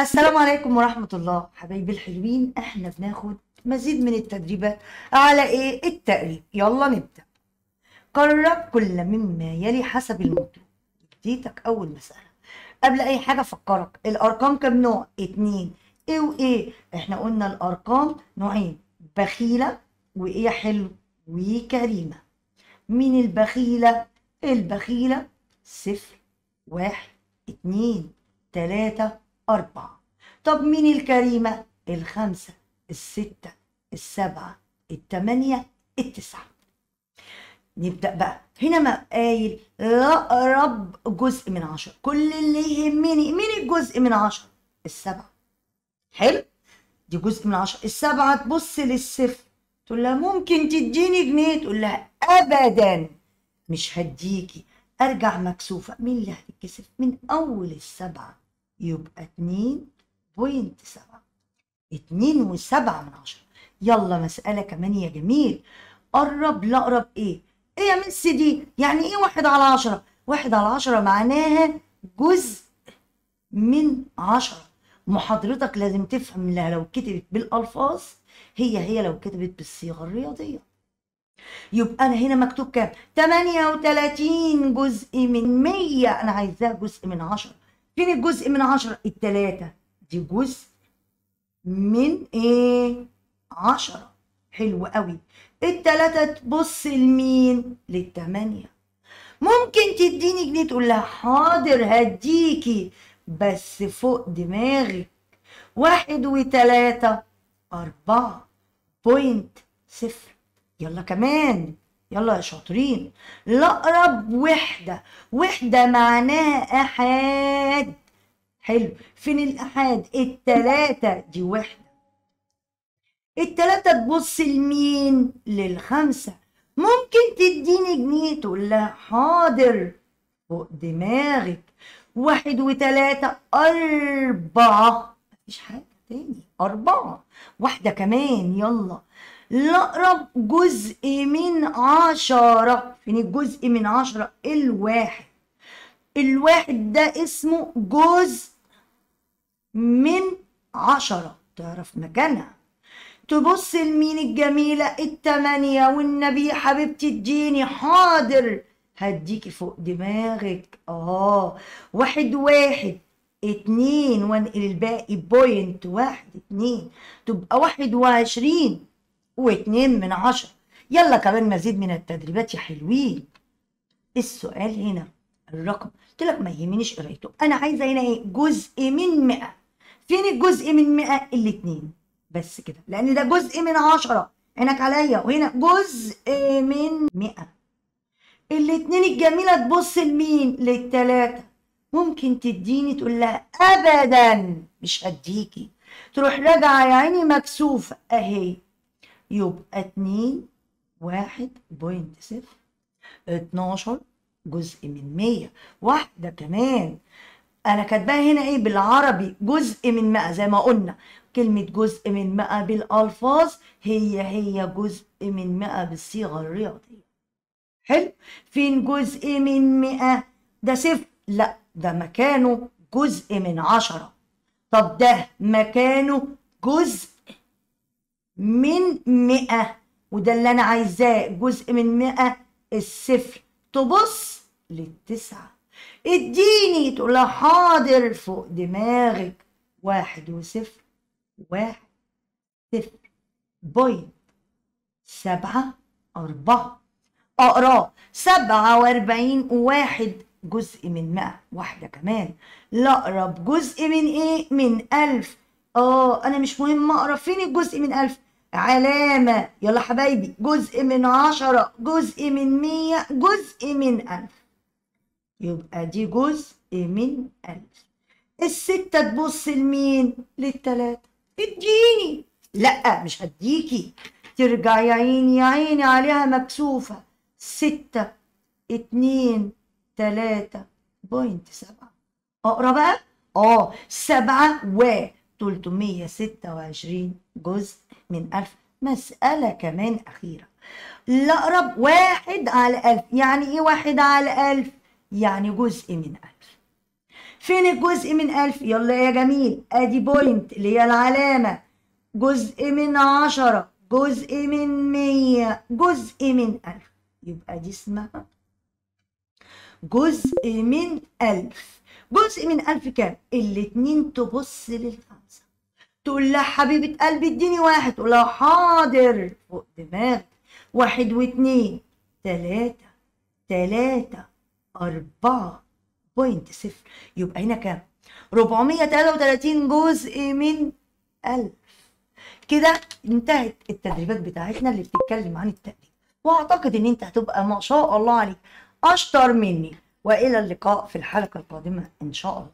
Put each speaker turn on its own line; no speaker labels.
السلام عليكم ورحمة الله حبايبي الحلوين احنا بناخد مزيد من التدريبات على ايه التقريب يلا نبدأ قرب كل مما يلي حسب المطلوب اديتك اول مسألة قبل اي حاجة فكرك الارقام كم نوع اتنين ايه وايه احنا قلنا الارقام نوعين بخيلة وايه حلو وكريمة مين البخيلة البخيلة صفر واحد اتنين تلاتة أربعة طب مين الكريمة؟ الخمسة الستة السبعة التمانية التسعة نبدأ بقى هنا ما قايل أقرب جزء من عشرة كل اللي يهمني مين الجزء من عشرة السبعة حلو دي جزء من عشرة السبعة تبص للصفر تقول لها ممكن تديني جنيه تقول لها أبدا مش هديكي أرجع مكسوفة مين اللي هتتكسف من أول السبعة يبقى اتنين بوينت سبعة اتنين وسبعة من عشرة يلا مسألة كمان يا جميل قرب لأقرب ايه؟ ايه يا مس دي؟ يعني ايه واحد على عشرة؟ واحد على عشرة معناها جزء من عشرة محاضرتك لازم تفهم انها لو كتبت بالالفاظ هي هي لو كتبت بالصيغه الرياضيه يبقى انا هنا مكتوب كام 38 جزء من 100 انا عايزاه جزء من 10 فين الجزء من عشرة التلاتة دي جزء من ايه عشرة حلو قوي التلاتة تبص لمين للتمانية ممكن تديني جنيه تقول لها حاضر هديكي بس فوق دماغك واحد وتلاتة أربعة بوينت صفر يلا كمان يلا يا شاطرين لأقرب وحدة وحدة معناها أحد حلو فين الآحاد التلاتة دي وحدة التلاتة تبص لمين للخمسة ممكن تديني جنيه تقول لها حاضر فوق دماغك واحد وتلاتة أربعة مفيش حاجة تاني أربعة واحدة كمان يلا الأقرب جزء من عشرة فين الجزء من عشرة الواحد الواحد ده اسمه جزء من عشرة تعرف مكانها تبص لمين الجميلة التمانية والنبي حبيبتي اديني حاضر هديكي فوق دماغك اه واحد واحد اتنين وانقل الباقي بوينت واحد اتنين تبقى واحد وعشرين واتنين من عشرة يلا كمان مزيد من التدريبات يا حلوين السؤال هنا الرقم قلت لك ما يهمنيش قرايته انا عايزه هنا ايه جزء من 100 فين الجزء من 100 الاثنين بس كده لان ده جزء من 10 عينك عليا وهنا جزء من 100 الاثنين الجميله تبص لمين للثلاثه ممكن تديني تقول لها ابدا مش هديكي تروح راجعه يا عيني مكسوفه اهي يبقى 2 1.0 12 جزء من مية واحدة كمان أنا كاتباها هنا إيه بالعربي جزء من مئة زي ما قلنا كلمة جزء من مئة بالألفاظ هي هي جزء من مئة بالصيغة الرياضية حلو فين جزء من مئة ده صفر لا ده مكانه جزء من عشرة طب ده مكانه جزء من مئة وده اللي أنا عايزاه جزء من مئة الصفر تبص للتسعة اديني تقول حاضر فوق دماغك واحد وصفر واحد صفر بوينت سبعة أربعة أقراه سبعة وأربعين وواحد جزء من مئة واحدة كمان لأقرب جزء من إيه؟ من ألف آه أنا مش مهم أقرأ فين الجزء من ألف علامة يلا حبايبي جزء من عشرة جزء من مية جزء من ألف يبقى دي جزء من ألف الستة تبص لمين للتلاتة اديني لأ مش هديكي ترجع يا عيني يا عيني عليها مكسوفة ستة اتنين تلاتة بوينت سبعة اقرا بقى اه سبعة و 326 جزء من ألف مسألة كمان أخيرة الأقرب واحد على ألف يعني إيه واحد على ألف؟ يعني جزء من ألف فين الجزء من ألف؟ يلا يا جميل أدي بوينت اللي هي العلامة جزء من عشرة جزء من مية جزء من ألف يبقى دي اسمها جزء من ألف جزء من ألف كام الاتنين تبص للخمسة تقول لها حبيبة قلبي اديني واحد تقول لها حاضر فوق دماغك واحد واتنين تلاتة تلاتة أربعة بوينت صفر يبقى هنا كام؟ 433 جزء من 1000 كده انتهت التدريبات بتاعتنا اللي بتتكلم عن التقليد واعتقد ان انت هتبقى ما شاء الله عليك اشطر مني والى اللقاء في الحلقه القادمه ان شاء الله